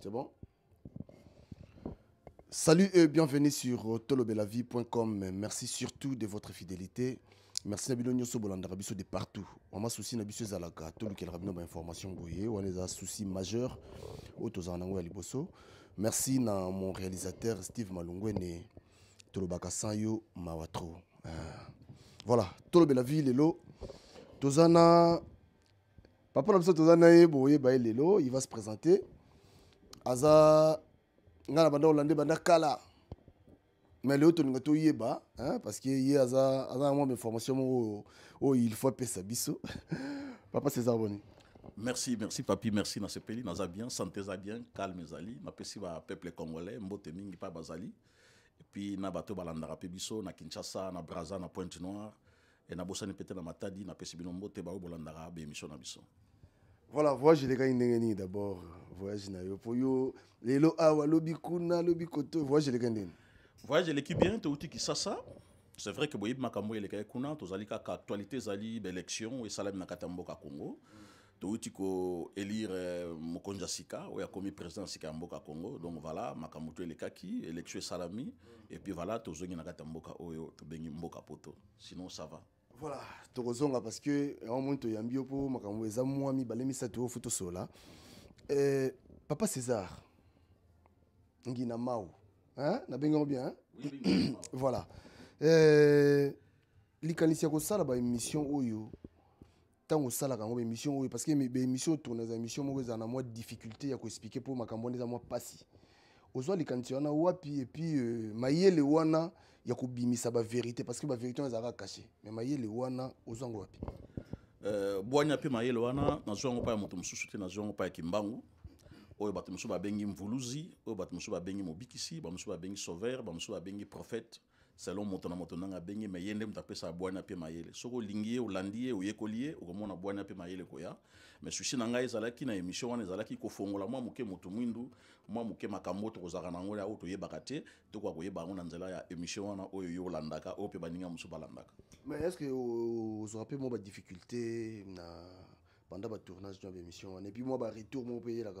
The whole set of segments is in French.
C'est bon Salut et bienvenue sur tolobelavie.com. Merci surtout de votre fidélité. Merci Nabilonio Nyoso Bolanda Rabiso de partout. On m'a souci Nabiso Zalaka, tout lequel a information on a a souci majeur au Liboso. Merci à mon réalisateur Steve Malungwene, Tolobaka Sanyo Mawatro. Euh, voilà, Tolobelavie, Lelo. Tozana, papa Nabiso Tozana, il va se présenter aza il faut papa c'est abonné merci merci papi merci dans pays naza bien santé bien calme peuple congolais mbote mingi bazali puis na bato balanda biso na kinshasa na braza na pointe noire et na bosani na matadi bino Je suis na biso voilà les gars nini d'abord voyage na yo mpo yo lelo awa lobi kuna lobi koto voyajeleka ndeni voyage eleki bien touti kisasa c'est vrai que boyebi makambo gars kuna tozali kaka actualité ezali ben, et salam na kati ya mboka congo touti koélire euh, mokonzi ya sika oyo akomi président ya sika mboka congo donc voilà makambo to elekaki élection esalami et puis voilà tozongi na kati ya mboka oyo oh, oh, tobengi mboka poto sinon ça va voilà tokozonga parce que on eh, monte toyambi yo mpo makambo eza mwa mibale misato oyo fo tosola eh, papa césar ngina mau hein, Na yango bien Hein? voilà eh, likanisi sala ba baémission oyo au sala kango émission oyo parce que baémission otourna eza émission moko za na mwa difficulté ya expliquer pour makambo wana eza mwa mpasi ozwa likanisi wana wapi puis euh, mayele wana ya kobimisa baverité parce que baverité wana ezalaka kashe me mayele wana ozwango wapi euh, bwanya mpe mayele wana nazwa yango mpa ya moto mosusu te nazwa yango mpa ya kimbangu oyo bato mosusu babengi mvuluzi oyo bato mosusu babengi mobikisi bamosusu babengi sauveur bamosusu babengi prophète selon moto na moto ndenge abengi me ye nde moto apesaka bwani ape mayele soki olingi ye olandi ye oyekoli ye okomona bwani ape mayele koya me susi na ngai ezalaki na émission wana ezalaki kofongola mwa moke motu mwindu mwa moke makambo tokozalaka nango oyo toyebaka te tokoka koyeba yango na nzela ya émission wana oyo yo olandaka oyo mpe baninga mosusu balandaka me estce ozwaka mpe mwa badifficulté na pendant batournage na baémission wana epuis mwa baretour moko mpe eyelaka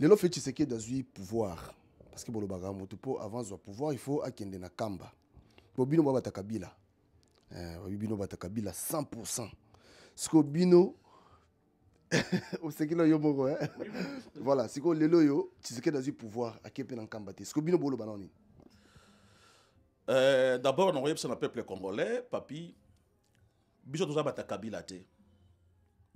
lelo fe tshisekedi azwi pouvoir parce que bolobaka moto mpo avant zwa pouvoir il faut akende na kamba eh, po bino babata kabila babi bino bata kabila 100 pourcent sikoyo bino osekeli yo moko eh? voilà sikoyo lelo oyo tshisekedi azwi pouvoir ake mpe na nkamba te sikoyo bino boloba nao nini eh, d'abord na koyebisa na peuple congolais papi biso toza bata kabila te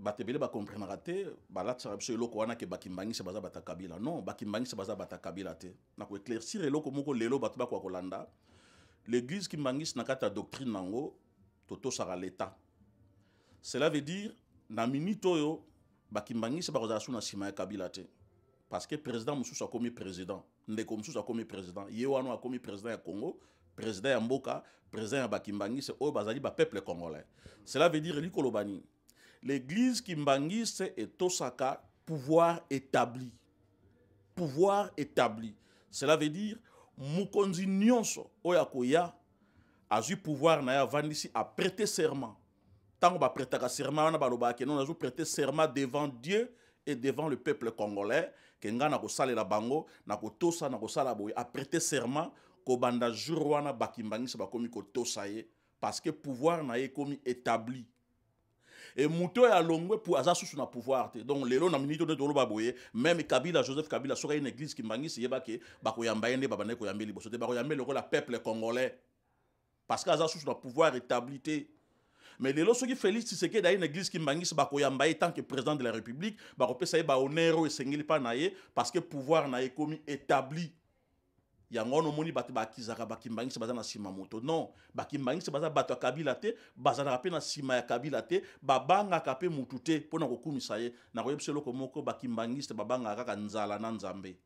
batebele ebele bakomprendra te balatisaka biso eloko wana ke bakimbangisa baza bata kabila non bakimbangisa baza bata kabila te na koéclaircir eloko moko lelo bato bakoka kolanda l'église kimbangisi na kati ya doctrine nango totosaka l'état cela veut dire na minute oyo bakimbangisi bakozala su na nsima ya kabila te parce que président mosusu akomi président ndeko mosusu akomi président ye wana akomi président ya congo président ya mboka président ya bakimbangisi oyo bazali bapeuple congolais cela veut dire likoloba nini l'église kimbangiste et Tosaka, pouvoir établi. Pouvoir établi. Cela veut dire, Mukonzi Nyonso, Oyakoya, a eu pouvoir, na vandisi, a prêté serment. Tant qu'on prêter serment, on a prêté serment devant Dieu et devant le peuple congolais. Kenga na kosale la bango, na tosa, na la boy, a prêté serment, kobanda jour Bakimbangi c'est bakomi kotosa ye, parce que pouvoir na komi établi et muto ya longwe pour aza sous na pouvoir te donc lelo na minute de tolo baboye même Kabila Joseph Kabila sera une église qui mangisi yebake bakoyamba yende babane koyambe liboso te bakoyambe le la peuple congolais parce qu'aza sous na pouvoir établi te ceux qui soki c'est que d'ailleurs une église qui kimbangisi bakoyamba ye tant que président de la République bakopesa ye bahonneur et esengeli mpa pas ye parce que pouvoir na établi yango wana omoni bato bakizaka bakimbangisi baza na nsima moto non bakimbangisi baza bato ya kabila te bazalaka mpe na nsima ya kabila te babangaka mpe motu te mpo na kokumisa ye nakoyebisa eloko moko bakimbangiste babangaka kaka nzala na nzambe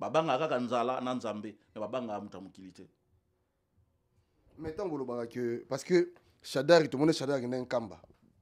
babangaka kaka nzala na nzambe me babangaka moto ya mokili te mai ntango olobaka ke parce que shadari tomoni shadari nde nkamba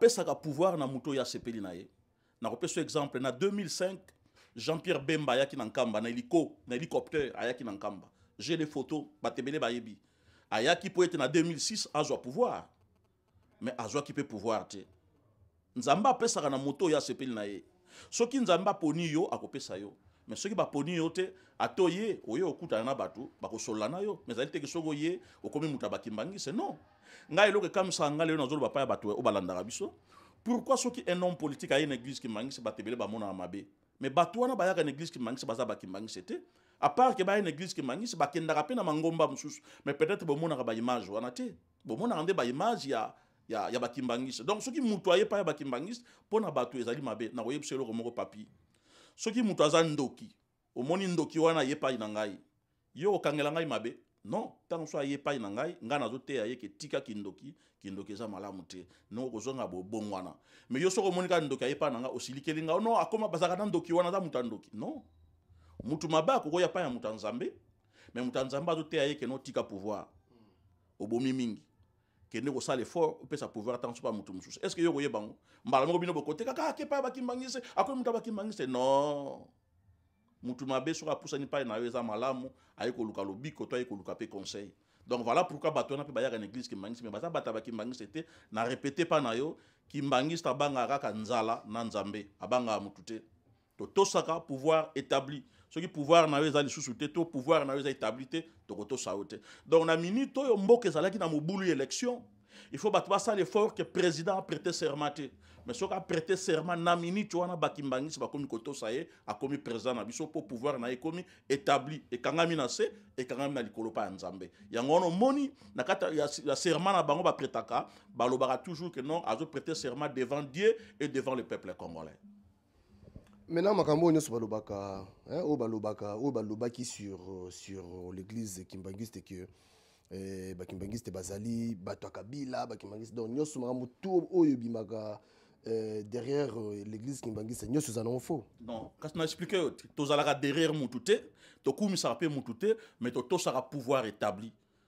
pesa ka pouvoir na moto ya sepeli na ye pesa exemple na 2005 jean-pierre bemba ya ki na nkamba na hélico na ya ki na nkamba j'ai les photos bato ebele bayebi ayaki mpo être na 2006 azwa pouvoir mais me qui peut pouvoir te pesa ka na moto ya sepeli na ye soki nzambe aponi yo pesa yo mais soki baponi yo te ata oye oye okutana na bato bakosola na yo mais ezali teke soki oye okomi moto ya bakimbangise non ngai eloko ekamisaka ngai lelo nazoloba pa ya bato o biso pourquoi soki un homme politique aye na église kimbangise bato ebele bamonaka mabe mais bato wana bayaka na église kimbangise baza bakimbangise te à part que baya na église kimbangise bakendaka mpe na mangomba mosusu mais peut-être bomonaka baimage wana te bomonaka nde baimage ya ya, ya bakimbangise donc soki moto aye pa ya bakimbangise mpo na bato ezali mabe nakoyebisa eloko moko papi soki moto aza ndoki omoni ndoki wana ye epai na ngai yo okangela ngai mabe non ntango so aye epai na ngai ngai nazoteya ye ke tika kindoki kindoki eza malamu te ndenge kozonga bobongo wana me yo soki omoni kaka ndoki aye epai na ngai osilikeli ngai non akoma bazalaka na ndoki wana aza moto ya ndoki non mutu mabe akokoya epai ya moto ya nzambe me moto ya nzambe azoteya ye ke notika pouvoir obomi mingi kende kosala effort opesa pouvoir ntango so mpa motu mosusu est ce que yo koyeba ngo mbala moko bino bokote kaka ake ah, mpa bakimbangise akoki ah, motu abakimbangise non motu mabe soki apusani epai na yo eza malamu aye koluka lobiko to aye koluka mpe conseil donc voilà pourquoi bato wana mpe bayaka na église kimbangisi me baza bato abakimbangisi te na répete mpa na yo kimbangisi abangaka kaka nzala na nzambe abangaka motu te saka pouvoir établi qui pouvoir na yo eza sous te pouvoir na yo eza établi te tokotosa yo te donc na minute oyo mboka ezalaki na mobulu élection il faut battre ça basala que le président prêté serment te mais a prêté serment na minute wana ça y kotosa a commis président na biso pour pouvoir na ye et quand ekangami na quand ekangami na likolo mpa ya nzambe yango wana moni, na kata ya serment na bango bapretaka balobaka toujours que non prêter serment devant dieu et devant le peuple congolais Maintenant, Makambo, nous sommes balobaka, hein, au balobaka, au balobaki sur euh, sur euh, l'église kimbangiste que eh, bakimbangiste bazali, bato kabila, bakimbangiste donc nous sommes makambo tout oyobimaka eh, derrière euh, l'église kimbangiste, nous sommes no faux. Non, quand on expliqué, tous allera derrière Moutouté, tout comme ça rappelle Moutouté, mais tout sera pouvoir établi.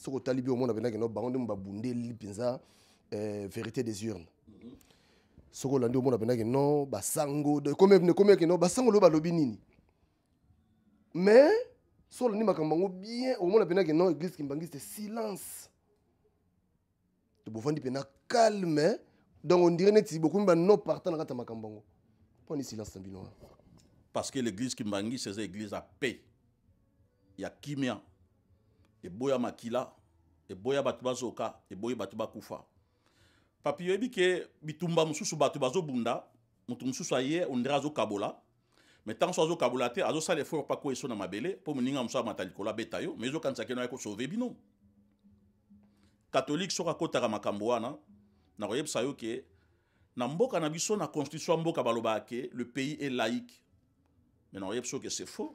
soki otali bie omona pendakeno bango nde babundeli mpenza eh, vérité des urnes soki olandi omona pendaki non basango ekomeki non basango loyo balobi nini mais soki olandi makambo yango bien omona pendaki non église kimbangiste silence De bovandi mpena calme donc ondire neti bokomi bano partant na kati ya makambo yango mponi silence na bino parce que l'église kimbangiste c'est l'Église à paix Y a qui mien eboya makila, eboya bato bazoka eboya bato bakufa papi yoyebi ke bitumba mosusu bato bazobunda moto mosusu aye ondire azokabola me ntango so azokabola te azosala effort mpa koyeso na mabele mpo moninga mosusu amata likolo abeta yo me ezokanisa keno ya bino katholike soki akotaka yo ke na mboka na biso na constitution ya mboka balobaka ke le pays est laïque me nakoyebisa yo ke c'est faux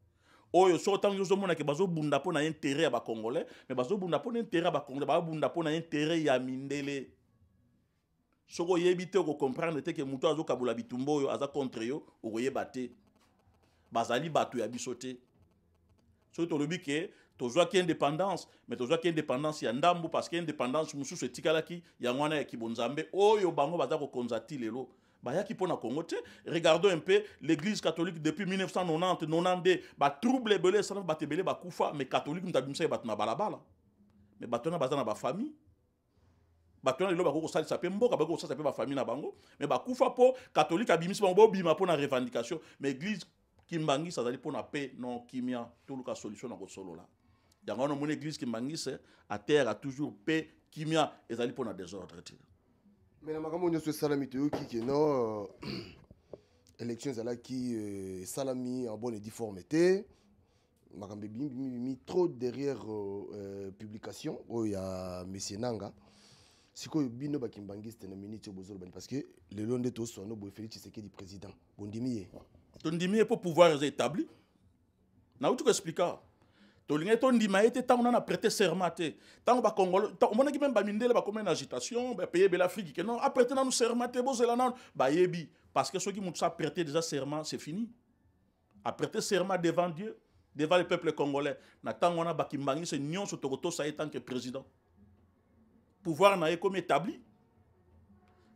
oyo soki otangi ozomonake bazobunda mpo na intere ya bacongolais me bazobunda mpo na intere ya bacongolais babunda mpo na intere ya mindele soki oyebi te okocomprendre te ke moto azokabola bitumba oyo aza contre yo okoyeba te bazali bato ya biso te soki tolobi ke tozwaki indépendance mais tozwaki indépendance ya ndambu parce que indépendance mosusu etikalaki yango wana ya kibonzambe oyo bango baza kokonza ti lelo bayaki mpo congo te regardons un peu l'église catholique depuis 1990 92 batrouble ebele ba bato ba koufa mais catholique moto abimisaki ba na balabala mais ba tona baza na bafamille bato wana lelo bakoki kosalisa pe mboka bakoki pe ba famille na bango mais bakufa mpo catholique abimisi bango bobima mpo na revendication mais église kimbangisa azali mpo na paix non kimia tout le cas solution na kosolola yango wana mon église à terre a toujours paix kimia ezali mpo na désordre te mena makambo nyonso esalami élections à élection qui Salami en bonne et Je trop derrière euh, euh, publication y a monsieur nanga que bino bakimbangiste parce que félix tshisekedi président Bon pouvoir peux pas vous expliquer tolingi tondima ye te ntango nana prêter serment te ntango bakongolo omonaki meme bamindele comme na agitation bapaye ebele afrique ke non aprêter nanu serment te bozela nanu bayebi parce que ceux soki ça prêter déjà serment c'est fini prêter serment devant dieu devant le peuple congolais na ntango wana bakimbangiso nyonso tokotosa ye tant que président pouvoir na ye comme établi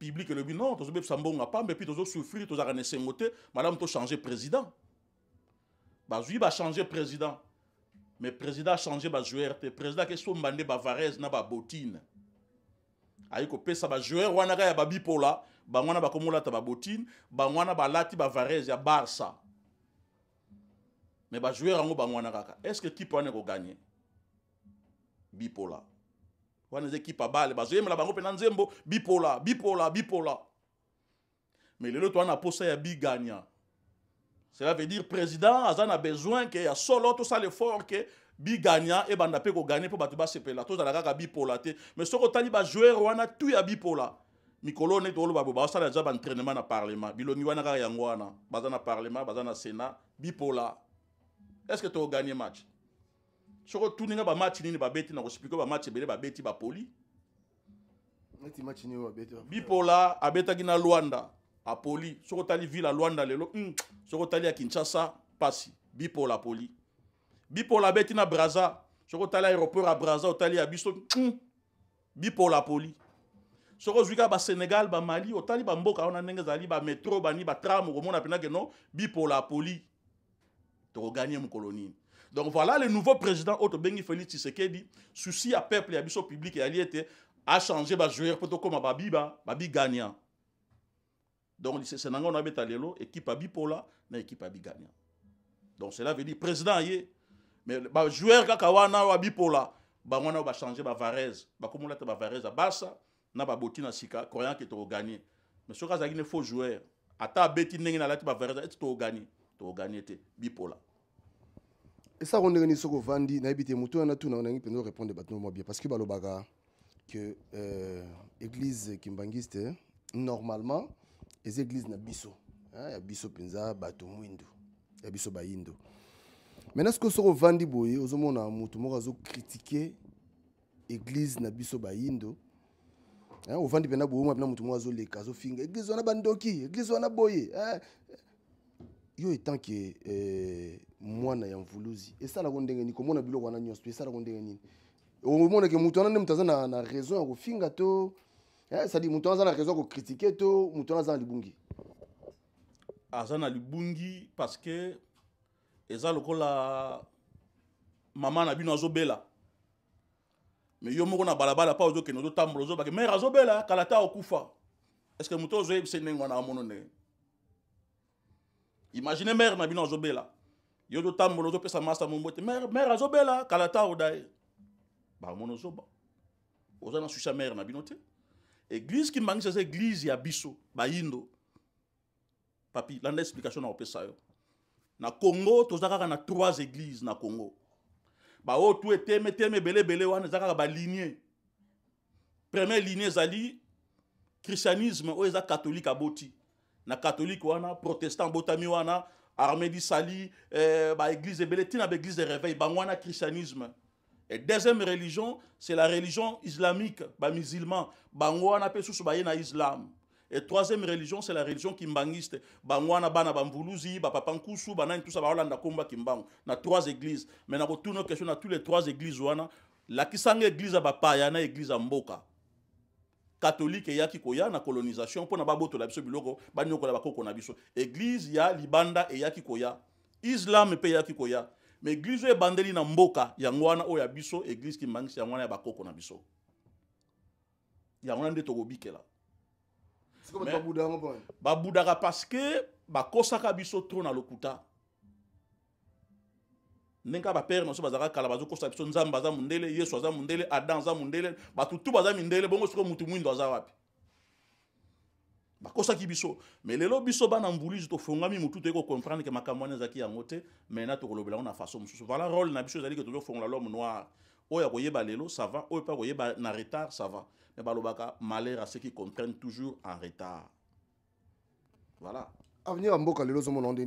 public elobi non tozobebisa mbongo pamba epui tozosouffrir tozalaka na madame tu as changé président bazwi changer président mais président achange bajoueur te président akesomba nde bavarese na babotine ayi ça bajoueur wana kaka ya babipola bango wana bakomolata bottine bango wana lati bavarese ya barça mais bajoueur yango bango wana kaka est ce que qui ekipe wana gagner? bipola wana eza ekipe abale bango mpe na bipola bipola bipola mais lelo toza posa ya bigania cela veut dire président aza na besoin ke ya solo tosala effort ke bigania ebanda mpe pour mpo bato basepela tozala kaka bipola te mais soki otali bajoueur wana tu ya bipola mikolo ne toloba bo basala deja entraînement na parlement bilongi wana kaka yango wana baza na parlement baza na sénat bipola est ce que gagné match soko tuninga bamatch nini babeti na kosipika bamatch ebele babeti bapoli bipola abetaki na lwanda apoli soko tali ville ya lwanda lelo mm, soko tali ya kinshasa pasi bipola apoli bipola abeti na braza soko tali aéroport ya braza otali ya biso mm, bipola apoli soki ozwi kaka basénégal bamali otali bamboka wana ndenge ezali bametro bani batram okomona mpenake no bipola apoli tokoganye mokolo nini Donc voilà le nouveau président Otto Bengi Félix Tshisekedi, souci à peuple et à biso public et à liété, a changé ba joueur plutôt comme babi ba, babi gagnant. Donc c'est nanga on a betalelo équipe à bipola, na équipe abi gagnant. Donc cela veut dire président yé mais ba joueur kakawana wana wa bipola ba wana ba changer ba Varese, ba komula changer ba Varez à Barça na ba botina sika croyant que to gagner. Mais ce cas il faut joueur. Ata beti ndenge na lati ba Varese est to gagner, Tu gagné, te bipola. esa ko ndenge ni soko ovandi nayebi te motu wana tuna nangi mpenza orépondre bato mwa bien parce que balobaka que euh, église kimbangiste normalement eza église na biso ya biso mpenza bato mwindu ya biso bayindo maintenant siko soko ovandi boye ozomona motu moko azokritike église na biso bayindo ovandi mpenza boye omwa mpena motu moko azoleka azofinga église wana bandoki église wana boye yo etanke eh, mwana ya mvuluzi esalaka ndenge nini komona biloko wana nyonso mpe esalaka ndenge nini omoneke moto wana nde moto aza na, na raison ya kofinga to eh, sadi moto wana aza na raison ya kokritike to moto wana aza na libungi aza ah, na libungi parce que eza lokola mama na bino azobela mais yo moko na balabala mpa ozokende ozotambola ozobake mare azobela kala ta okufa estce que moto ozoyebisa ndenge wana amono ndenge imagine mare na bino azobela yo totambola ozopesa masa mombo Mère mère azobela kalata odai. E. Ba ye bamona oza na susi mère mare na bino te eglize kimbangisa eza eglize ya biso bayindo papi La explication na opesa yo na congo toza na trois églises na congo o tu eteme eteme ebele bele wana eza kaka Premier première linie ezali christianisme oyo eza katholike aboti na catholique wana protestant botami wana armée d'isali eh, ba église ebele tina église de réveil bangwana christianisme et deuxième religion c'est la religion islamique ba musulman bangwana wana pe susu baye na islam et troisième religion c'est la religion kimbangiste bango ba bana ba bapapa nkusu ça tusa baolanda komba kimbang na trois églises mais na retourne question na tous les trois églises wana la lakisanga église ba bapaya na église ya mboka katolike eyaki koya na colonisation mpona babotola biso biloko banyokola bakoko na biso eglize ya libanda eyaki koya islam mpe eyaki koya ma eglize oyo ebandeli na mboka yango wana oyo ya biso eglize kimbangisi yango wana ya bakoko na biso yango wana nde tokobikela babudaka parce ke bakosaka biso to na lokuta ndenge kaka bapere na biso bazalaka kala bazokosa biso nzambe aza mundele yesu aza mundele adam aza mondele bato tu baza mindele bongo sikoyo motu mwindo aza wapi ki biso me lelo biso bana mbuluzu tofongami motu toyei kocomprendre ke makambo wana ezalaki yango te maina tokolobela yango na façon mosusu vala role na biso ezali ke tozofongola l'homme noir oyo akoyeba lelo ça va oyo pa koyeba na retard ça va me balobaka malheur à ceux qui comprennent toujours en retard voilà mboka lelo à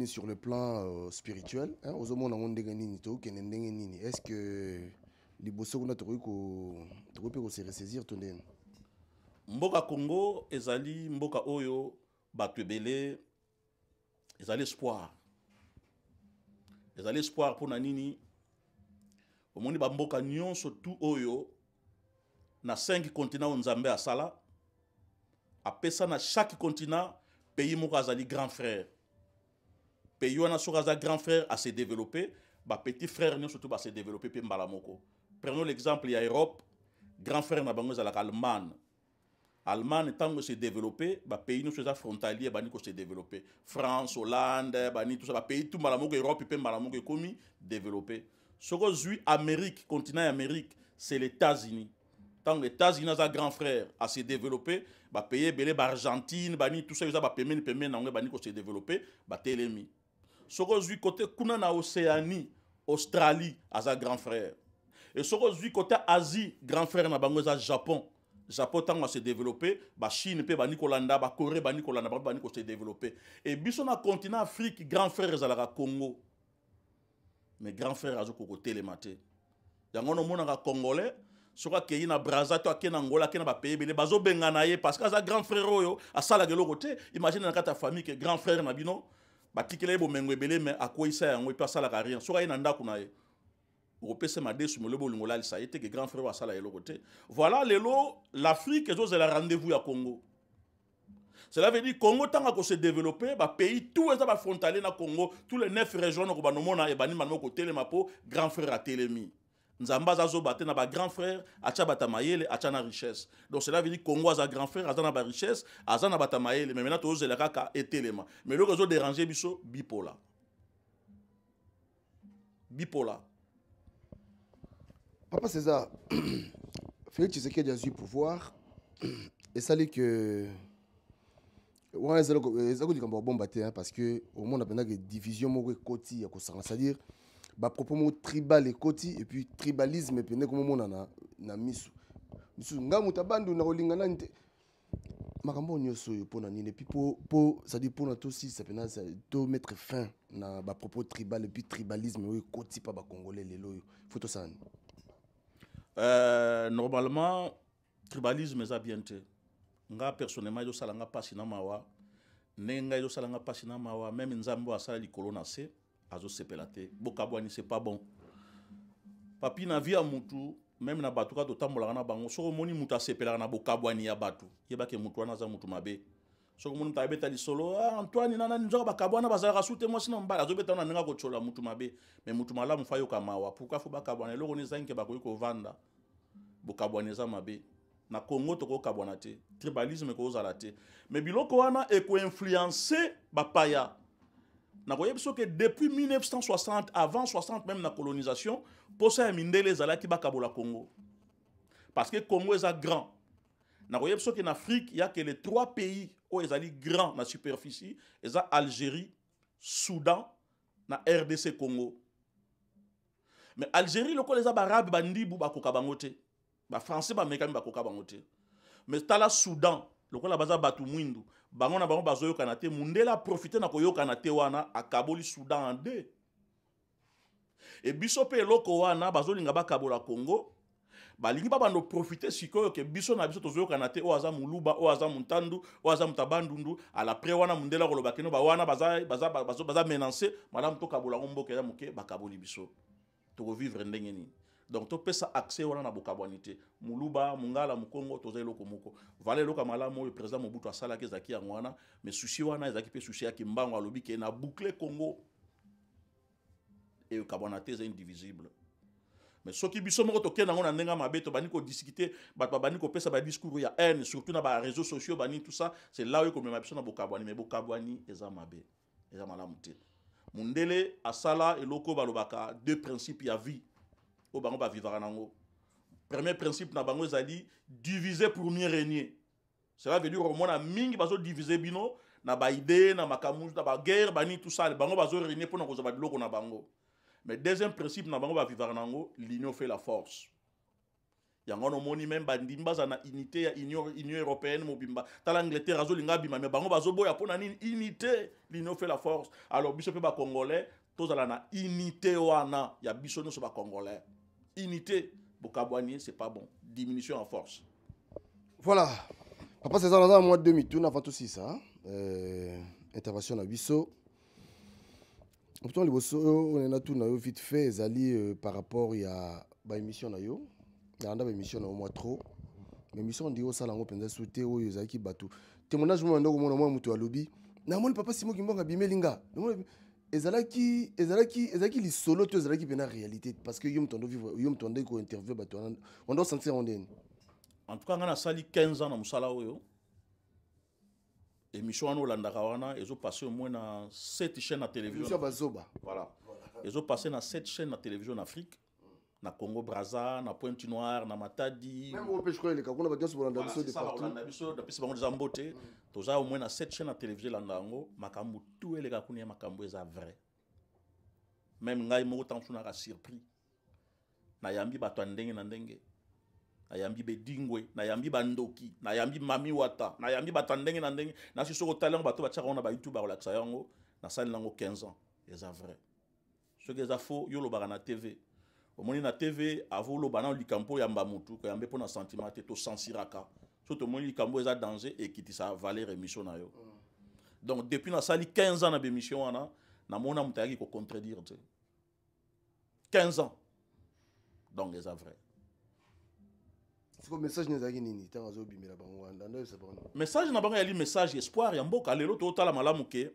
sur le plan euh, spirituel ozomona ngo ndenge nini nini est ce que vous truc ressaisir mboka congo mboka oyo ils espoir ezali espoir nini Mboka nyonso tout oyo na 5 continent à Salah, Après ça, na chaque continent pays qui grand frère pays on a aza grand frère développer, frères bah, petit frère nous surtout à bah, se développer puis Malamoko. prenons l'exemple a europe grand frère na bango l'Allemagne. allemagne allemagne tant se développe les bah, pays sont frontalier bandi se france hollande tout ça, bah pays tout Malamoko europe mpe pays moko ekomi amérique continent amérique c'est les états-unis tant que les États-Unis ont un grand frère à se développer, bah payer belé bah Argentine, bah ni tout ça ils ont bah payer payer n'anglais bah ni qu'on se développer, bah télémi. Sur aujourd'hui côté kuna na Océanie, Australie a un grand frère. Et sur aujourd'hui côté Asie, grand frère na bango ça Japon. Japon tant qu'on se développer, bah Chine pe bah ni Kolanda, bah Corée bah ni Kolanda bah, bah ni qu'on se développer. Et biso na continent Afrique, grand frère résalera la Congo. Mais grand frère a zo ko télématé. Yango no mona congolais soki akei na braza to akei na ngola akei na bapays ebele bazobenga na ye parce que aza grand frère oyo asalaka eloko te imagine na kati ya famille ke grand frère na bino batikela ye bomengo ebele me akweyisa yango epe asalaka rien soki aye na ndako na ye okopesa madesu molebo olingo olalisa ye te ke grand frère oyo asalaka eloko te voilà lelo l'afrique ezozela rendez-vous ya congo Cela veut dire que Congo tant qu'on se développer, bah pays tout est frontalier na Congo, tous les neuf régions nous avons et bani mano côté le mapo grand frère à Télémi nzambe azazoba te na bagrand frère atya bato ya mayele na richesse donc cela veut dire congo aza grand frère aza na barichesse aza na mais maintenant mayele les maintenant tozozela kaka etelema mais eloko ezodérange biso bipola bipola papa césar félix tshisekedi azwi pouvoir esali ke wana eza kolikambo babomba te parce que au omona mpendaka division moko ekoti ya kosanga c'est à dire ba propos mot tribal koti et puis tribalisme et epende komomonana na misu misusu ngai moto na kolinga nani te makambo nyonso oyo mpona nini epuis po sadi mpona ça to mettre fin na propos tribal puis tribalisme oyo ekoti mpa bacongolais lelo oyo photo ça euh, normalement tribalisme eza bien te nga personnellement ezosala nga mpasi na mawa nga yo ezosala nga mpasi mawa meme nzambe oyo asala likolo na azosepela te bokabwani c'est pas bon papi na vie ya mutu meme na bato kaka totambolaka na bango soki omoni mutu asepelaka na bokabwani ya bato yebake mutu wana aza mutu mabe soki omoni mutu abeta lisolo ah, antoine nanani nzoka bakabwana bazalaka su te mwasi na mobali azobeta na ndenge akotsola mutu mabe me mutu malamu fa ayoka mawa pourkui fo bakabwana eloko ni ezangi ke bakoki kovanda bokabwani eza mabe na congo tokokabwana te tribalisme ekozala te me biloko wana ekoinfluence bapaya nakoyebi que depuis 1960 avant 60 même la colonisation posa ya mindele ezalaki la congo parce que congo eza grand nakoyebi que en afrique que les trois pays oyo ezali grand na superficie eza algérie soudan na rdc congo mais algérie ba eza baarabe bandibu bakoka français te bafrançais bamekami bakoka bango bangote. mais tala soudan la baza bato mwindu bango na bango bazoyokana te mundele aprofite na koyokana te wana akaboli soudan en de e biso mpe eloko wana bazolinga bakabola congo balingi babanda oprofite sikoyo ke biso na biso tozoyokana te oyo aza moluba oyo aza montandu oyo aza moto abandundu alapres wana mundele akoloba keno bawana baza, baza, baza, baza menance malamu tokabolango mboka eza moke bakaboli biso tokovivre ndenge nini donc topesa accès wana na bokabwani te muluba Mukongo, mokongo toza eloko moko vala eloko ya malamu président mobutu asalaki ezalaki yango wana mais souci wana ezalaki mpe susi mbango alobi ke na boucle congo eyokabwana te c'est indivisible mais soki biso moko tokende yango na ndenge ba baniko tobandi kodiskute bato babandi kopesa badiscours ya haine surtout na réseaux sociaux bani tout ça c'est la oyo ekomema biso na bokabwani mais bokabwani eza mabe eza malamu te mondele asala eloko oyo balobaka deux y ya vie au bango ba vivre ango. premier principe na bango zali diviser pour mieux régner cela veut dire au na mingi bazo diviser bino na ba idée na makamu na ba guerre bani tout ça bango bazo régner na kozwa biloko na bango mais deuxième principe na bango ba vivre ango. l'union fait la force yango wana moni me bandimi za na unité ya union européenne mobimba tala angleterre linga bimba me bango bazo ya pona nini unité l'union fait la force alors Congolais mpe bacongolais tozala na unité wana ya biso nyonso Congolais. Unité, Bokabouani, c'est pas bon. Diminution en force. Voilà. Papa César, dans un mois de demi, tout avant tout ça. Euh, intervention à Bissot. Pourtant, on a tout vite fait, Zali, par rapport à l'émission. Il y a une émission au moins trop. mais on dit au salon, on peut sauter, au Zaki Batou. Témoignage, moi, on a au moins un mot à lobby. Namoni papa Simo Kimbonga Bimelinga ezalaki ezalaki ezalaki lisolo te ezalaki mpena réalité parce que yo vivre yo moto andeki kointerview bato wana onda osenti yango ndeni en tout cas ngai nasali 15 ans na mosala oyo émission wana olandaka wana ezopasse omoi na 7 chaîne na télévision bazoba voilà ezopasse na 7 chaînes na télévision en afrique na congo braza na pointe noire na matadi eleka kuna bato nyonso bolanda biso de partout napesi bango deza mbote mm. toza au moins na cette chaîne ya télévision elanda yango makambo tu eleka kuna ya makambo eza vrai meme ngai moko ntango mosusu naka surpris nayambi bato ya ndenge na ndenge nayambi bedingwe nayambi bandoki nayambi mami wata nayambi bato ya ndenge na ndenge nasi soki otali yango bato batiaka yango na bayoutube bakolakisa yango nasaleli yango 15 ans eza vrai soki eza fo yo olobaka na tv omoni na tv avo oloba na likambo oyo yamba motu koyambe mpo na sentiment te tosansiraka so tomoni likambo eza danger ekitisa valer émission na yo donc depuis dans sa lit 15 ans na bémission wana namona moto ayaki kocontredire te 15 ans donc ça vrai siko message ne ezalaki nini ntango azobimela bango wana ndoyebisa bango message na bango eyali message espoir ya mboka lelo totala malamu ke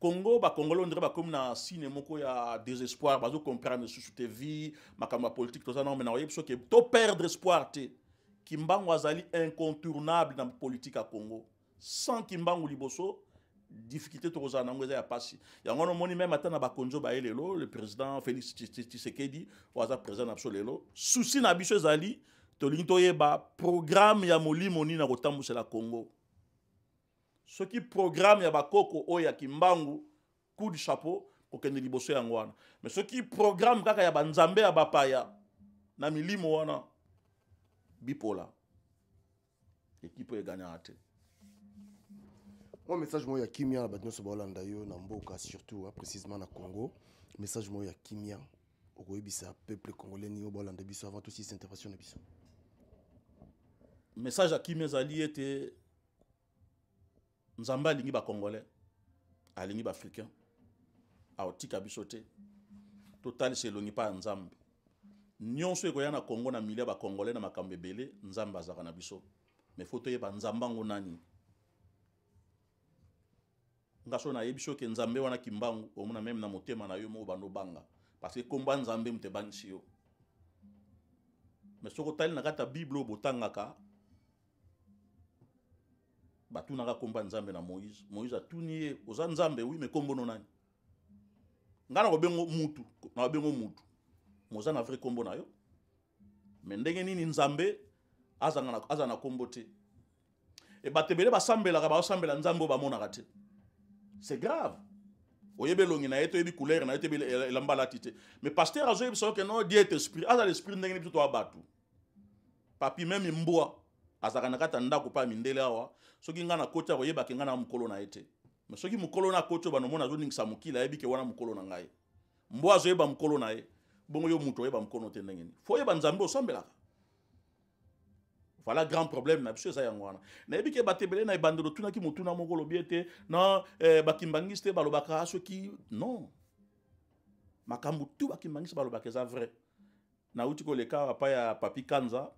kongo bakongolo ondire bakomi na sine moko ya désespoir bazocompare misusu te vie ma makambo ya politike non nango me na oyebi soki perdre espoir te kimbangu azali incontournable la politique à congo sans kimbangu liboso difficulté tokozala nango ya pasi yango wana omoni meme ata na bakonzi oyo baye le président félix tshisekedi oyo aza président na souci lelo Zali, na biso ezali tolingi toyeba programme ya molimo moni na la congo qui programme ya bakoko oyo ya kimbangu coup de chapeau kokende liboso yango wana mais qui programme kaka ya banzambe ya bapaya na milimo wana bipola et qui peut gagner à terre Mon message moi a kimia na bato ce baolanda yo na mboka surtout hein, précisément na congo message moi a kimia okoyebisa peuple congolais ni au baolanda biso avant cette intervention de message à kimia ezali ete nzambe congolais bacongolais à africain à biso te total chez l'onipa en nzambe nyonso ekoya na kongo na milia bakongole na makambo ebele nzambe azalaka na biso me fo toyeba nzambe ango nani nga so nayebi soki nzambe wana kimbangu omona meme na motema na yo moko bando obanga parce que komba nzambe moto ebangisi yo me soki otali na kati ya bible oyo botangaka batunaka komba nzambe na moïse moïse atuni ye oza nzambe wi me kombono nani nga na kobengo mutu na kobengo mutu moza na vrai nkombo na yo me ndenge nini nzambe aza na nkombo te e bato ebele basambelaka baosambela nzambe oyo bamonaka te c'est grave oyebi elongi na ye te oyebi couleur na ye te oyebi elamba alati te mais paster azoyebisa oke no dieu est esprit aza l'esprit ndenge nini biso toya bato papi meme mbwa azalaka na kati ya ndako mpe ya mindele awa soki ngai nakoti ya koyebake ngai na mokolo na ye te mais soki mokolo na akoti oyo banomona azoningisa mokili ayebi ke wana mokolo na ngai mbwa azoyeba mokolo na ye bongo yo moto mkono te ndenge fo voilà grand problème na biso eza yango wana nayebi ke bato na ebandelo otunaki motuna moko olobi ete no eh, balobaka soki non makambo tu bakimbangiste balobaka eza vrai nauti koleka papa ya papi kanza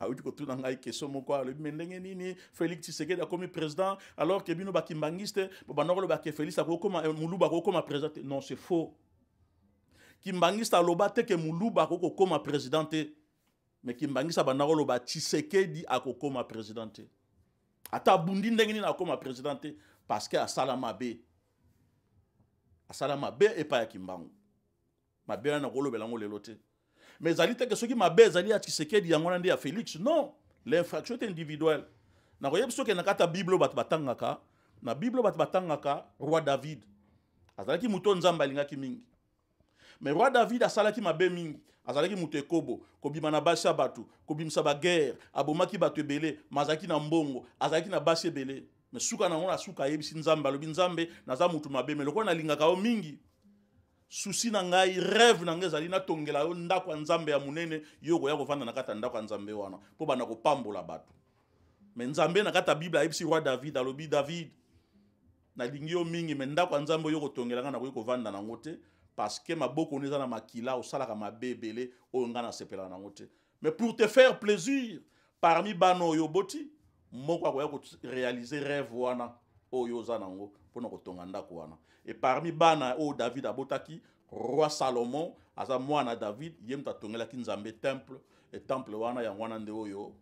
auti kotuna ngai question moko alobi me ndenge nini félix tisekedi akomi président alors ke bino bakimbangiste te babanda kolobaka félix akokoma eh, moluba akokoma président non c'est faux kimbangisa aloba te ke muluba akoki kokóma président te me kimbangisa abandaki oloba tshisekedi akokóma président te ata abundi ndenge nini akokóma président te parce que asala mabe asala mabe epai ya kimbangu mabe wana nakolobela yango lelo te mais ezali teke soki mabe ezali ya tshisekedi yango wana nde ya félix non l'infraction ete individuelle nakoyebi soki na kati ya bible oyo bato batangaka na bible oyo bato batangaka roi david azalaki moto nzambe alingaki mingi me roi david asalaki mabe mingi azalaki moto ekobo kobima na basi ya bato kobimisa bagere abomaki bato ebele ma azalaki na mbongo azalaki na basi ebele me suka nango na suka ayebisi nzambe alobi nzambe naza moto mabe me lokola nalingaka yo mingi susi na ngai rêve na ngai ezali natongela yo ndako ya nzambe ya monene yo okoya kovanda na kati ya ndako ya nzambe wana mpo banda kopambola bato me nzambe na kati ya bible ayebisi roi david alobi david nalingi yo mingi me ndako ya nzambe oyo kotongela ngai nakoki kovanda nango te Parce que paske maboko ma eza na makila je suis un peu plus mais pour te faire plaisir parmi bana oyo oboti moko réaliser rêve wana oyo oza nango mpona kotonga ndako wana e parmi bana o david abotaki roi salomon aza mwana david yemta tongela ki nzambe temple e temple wana yango wana nde oyo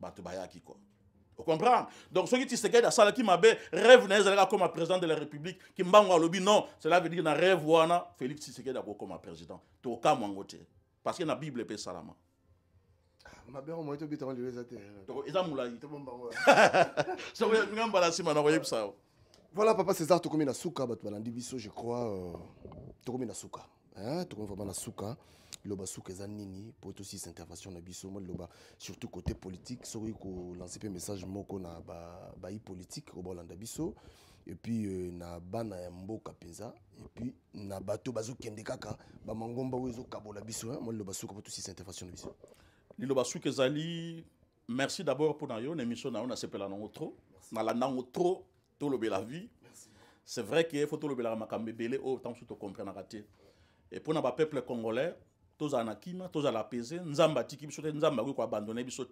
bato bayaki vous comprenez Donc, ce qui se gardent à qui m'a rêve n'est comme président de la République, qui m'a non, cela veut dire que rêve wana que d'abord comme président. Parce que la Bible est salama. tu yango moi tobita ngo libeza te tu na ça. voilà papa césar tu na suka tu je crois na suka tu na suka loba suka eza pour po tosilisa intervention na biso mwa liloba surtout côté politique soki lancer mpe message moko na bayi politique au baolanda biso puis euh, na bana ya mboka et puis na bato bazokende kaka mangomba wezo kabola biso hein, mwa liloba pour aussi tosilisa intervention na biso liloba suka ezali merci d'abord pour mpona yo na émission na yo nasepela nango trop tout trop la vie c'est vrai que faut la makambe makambo ebele oyo sous to comprendre raté et pour mpona peuple congolais Toza na kima la la nzambe atiki biso te nzambe akoki koabandone biso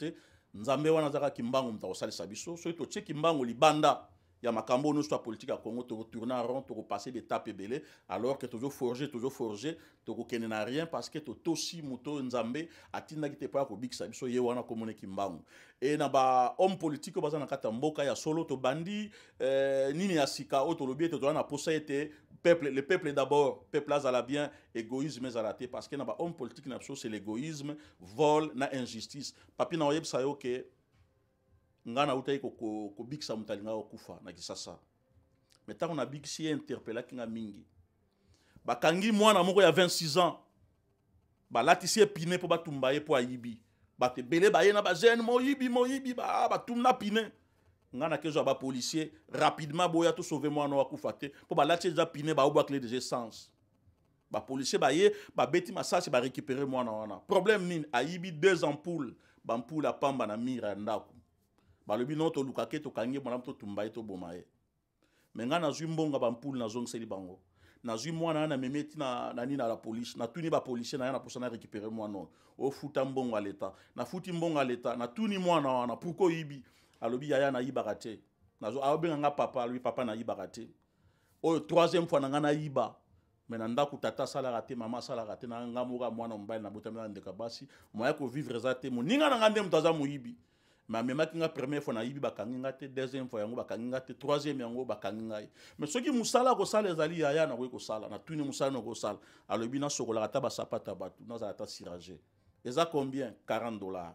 nzambe wana zaka kimbangu moto akosalisa biso to che kimbangu libanda ya makambo oyo nyonso ya politike ya congo rond, repasser des d'étape ebele alors toujours forgé, tozoforge tokokende na rien parce que to moto muto nzambe atindaki te pas ya biso ye wana commune kimbangu. et na ba homme politique baza na ya solo tobandi eh, nini asika, sika oyo tolobi na posa le peuple est d'abord, peuple a bien, égoïsme parce que politique c'est l'égoïsme, vol, na injustice. Papi na oyeb sayo nga na ko ko big sa nga okufa na kisasa. Mais tant a big si interpella ki nga ya 26 ans. pour pour na ba jeune ba piné nga na kezwa policier rapidement boya tosauve mwana wa kufa te ba balati eza pine clé de essence m'a baye babeti récupérer moi mwana wana problème ni ahibi deux ampoules ampoule la pamba na mire ya ndako balobi no tolukaki tokangi mwana totumba ye to bomaye me nga nazwi mbonga zong nazongiseli bango nazwi mwana na amemi ti na, na ni na la police na ni ba policier na ye na récupérer na récupere mwana oyo ofuta mbongo na leta nafuti mbongo na leta moi na wana pourquoi yibi alobi yaya nayibaka te aobenga nga papa alobi papa nayibaka te oyo troisième fois na nga nayiba me na ndako tata asalaka te mama asalaka te na nga moka mwana mobali nabotami na ndeka basi moya kovivre eza te moninga na nga nde moto aza moyibi me amemaki nga première fois nayibi bakangi nga te deuxième fois yango bakangi nga te troisième yango bakangi ngai me soki mosala akosala ezali yaya nakoki kosala natuni mosala nakosala alobi nasokolaka ata basapata bato nazala ata sirage eza combien 40 dollars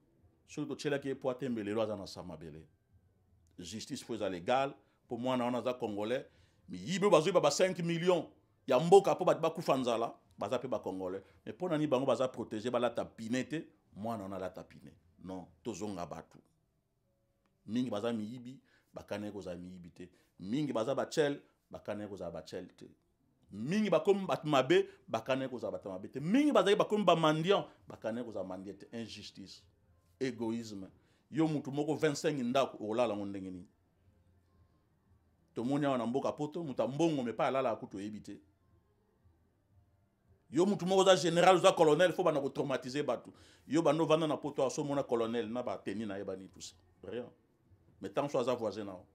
soki totyelaki ye po atembele elo aza na sa mabele justice mpo eza pour moi on wana congolais mais il bazoyeba ba 5 million ya mboka mpo bato bakufa nzala baza mpe Congolais. mais mpo na nini bango baza protege balata pine te mwana wana alata pine non tozonga bato mingi baza miyibi bakane kozala miyibi te mingi baza bachel bakane kozala bachel te mingi bakomi bato bakane bakani batmabe bato mabe te ming bazalaki bakomi bamandian bakani kozala mandie injustice egoisme yo mutu moko 25 ndako okolala ngo ndenge nini tomoni awa na mboka poto moto ambongo me mpe alalaka kutu oyebi te yo mutu moko oza général oza colonel fo banda kotraumatize bato yo banda ovanda na poto asomona colonel na bateni na ye bani tusa rien me ntango so aza voisin na o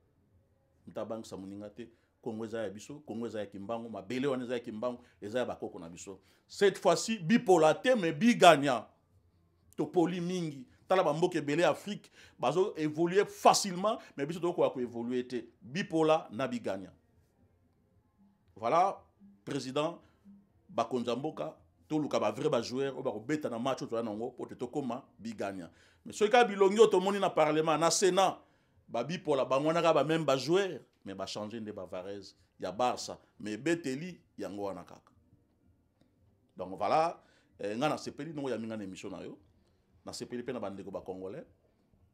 moto abangisa moninga te kongo eza ya biso kongo eza ya kimbangu mabele wana eza ya kimbangu eza ya bakoko na biso cette fois-ci bipola te me biganya topoli mingi tala bamboka ebele ya afrique bazoévolue facilement mais biso ko évolué, été bipola na bigania. voilà président bakonzi ya mboka toluka joueur, bajoueur oyo bakobeta na match oyo toya nango po te tokóma biganya mais soki kaka bilongi oyo tomoni na parlement na sénat ba même ba joueur, mais bachange de bavarese ya barça mais Beteli yango wana kaka donc voilà eh, ngai nasepeli ndongo ya minga na émission na yo nasepeli mpe bah, bah, na bandeko bacongolais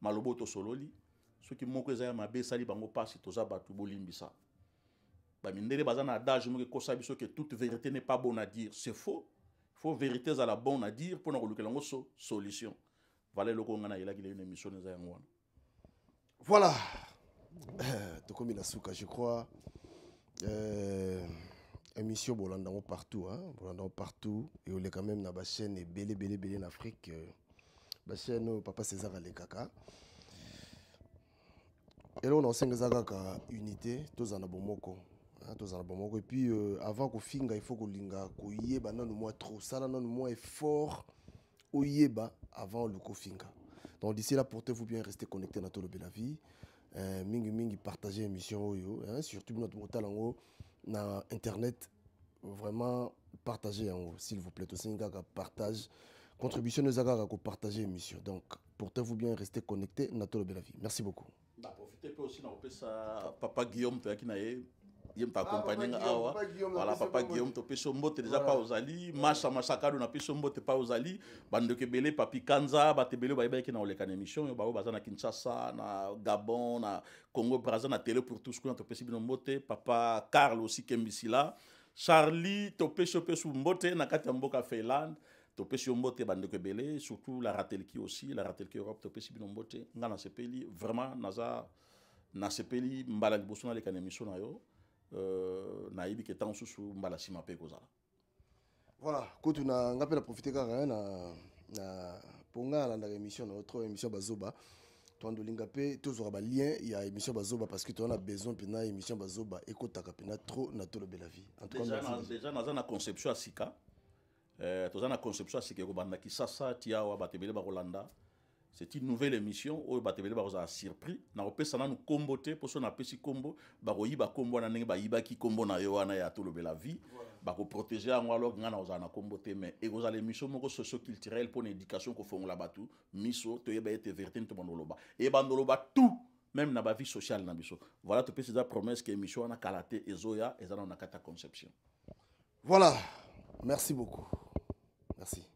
maloba oyo tosololi soki moko eza ya ma esali bango mpasi toza bato bolimbisa bamindele baza na adage moko ekosa biso que toute vérité n'est pas bonne à dire c'est faux faut vérité la bonne à dire pour kolukela que so solution vala eloko ngai nayelaki leyo na émission eza yango wana voilà euh, tokomi na suka je crois euh, émission bolanda partout hein? partout. Et on partout quand même na bachaîne ebele ebele ebele en afrique euh, bachene oyo papa césar alekaka on na kosengeza kaka unité tozala na bomoko hein, tozala na bomoko epuis euh, avant kofinga ifo kolinga koyeba nanu mwa trop sala nanu mwa effort oyeba avant oluka ofinga donc d'ici là portez vous bien restez connecté na la vie euh, mingi partager émission oyo oh, et hein, surtout bino en yango na internet vraiment partager yango s'il vous plaît tosengi kaka partage contribution nous a partager émission donc portez-vous bien restez connectés natolo belavi merci beaucoup na bah, profiter aussi na opesa papa Guillaume toi qui ye ye mutu accompagne nga awa voilà papa Guillaume topesi yo mbote deja pa ozali masha mashakado napesi yo mbote pa ozali bandeko ebele papi kanza bato ebele oyo bayebaki na koleka na émission oyo baoyo baza na kinshasa na gabon na congo brazza na télé pour tous kuna topesi bino mbote papa carl aussi kembisila charlie topesi yo mpe su mbote na kati ya mboka finlande topesi yo mbote bandeko belé surtout la ratelki aussi la ratelki europe topesi bino mbote nga nasepeli vraiment naza nasepeli mbala liboso naleka na émission na yo euh, nayebi ke sous sous mbala nsima kozala voilà kutu na nga mpe naprofite kaka na, na mpo la nalandaka émission na yo tro émission bazoba toandolinga lien il y a émission bazoba parce que on as besoin na émission bazoba à mpena trop na tolobela vie déjà naza na conception à sika euh, toza na conception asika ekobanda kisasa ti awa bato ebele bakolanda c'est une nouvelle émission oyo bato ebele bakozala surpris na kopesa nanu nkombo te mpo so napesi nkombo bakoyiba nkombo wana ndenge bayibaki combo na yo wana ya tolobela vie bakoprotege yango alors ngai nakozala na nkombo te mais ekozala émission moko socio-culturelle mpo na éducation kofongola bato miso toyeba ete vérité nito bandoloba ebandoloba tout même na bavie sociale na biso voilà topesi eza promesse ke émission wana kala te ezoya eza nano na kati ya conception voilà merci beaucoup Merci.